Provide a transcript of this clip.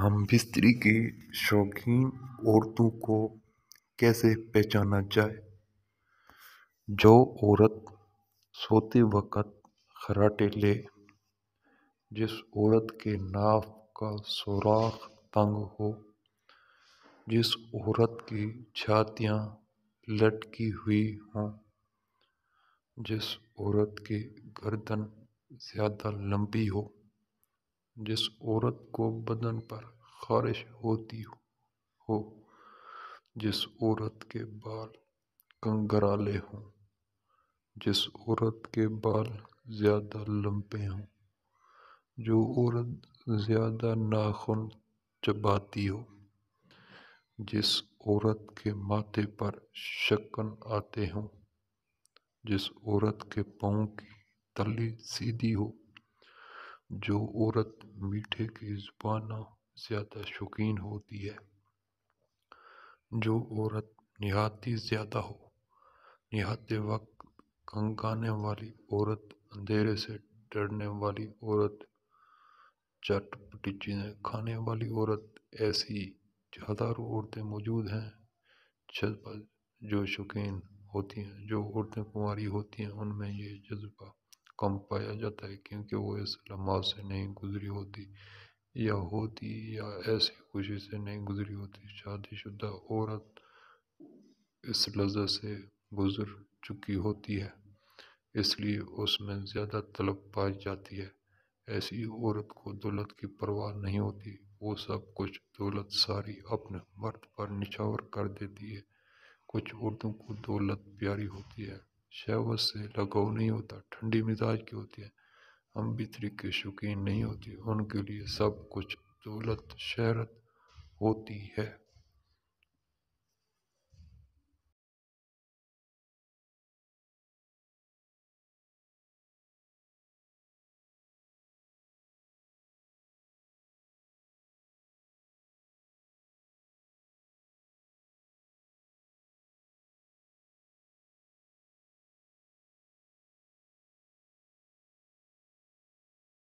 हम बिस्तरी के शौकीन औरतों को कैसे पहचाना जाए जो औरत सोते वक़्त खराटे ले जिस औरत के नाफ का सुराख तंग हो जिस औरत की छातियाँ लटकी हुई हों जिस औरत की गर्दन ज़्यादा लंबी हो जिस औरत को बदन पर ख़ारिश होती हो जिस औरत के बाल कंगराले हों जिस औरत के बाल ज़्यादा लंबे हों जो औरत ज़्यादा नाखून चबाती हो जिस औरत के माथे पर शक्न आते हों जिस औरत के पाँव की तली सीधी हो जो औरत मीठे की ज़ुबाना ज़्यादा शौकीन होती है जो औरत निहाती ज़्यादा हो निहाते वक्त कंगाने वाली औरत अंधेरे से डरने वाली औरत चटपटी चीज़ें खाने वाली औरत ऐसी हज़ारों औरतें मौजूद हैं जो शौकीन होती हैं जो औरतें कुंवारी होती हैं उनमें ये जज्बा कम पाया जाता है क्योंकि वो इस लम्हा से नहीं गुजरी होती या होती या ऐसी खुशी से नहीं गुजरी होती शादीशुदा औरत इस लज्जा से गुजर चुकी होती है इसलिए उसमें ज़्यादा तलब पाई जाती है ऐसी औरत को दौलत की परवाह नहीं होती वो सब कुछ दौलत सारी अपने मर्द पर निछावर कर देती है कुछ औरतों को दौलत प्यारी होती है शहवत से लगाव नहीं होता ठंडी मिजाज की होती है हम भी तरीके शौकीन नहीं होती उनके लिए सब कुछ दौलत शहरत होती है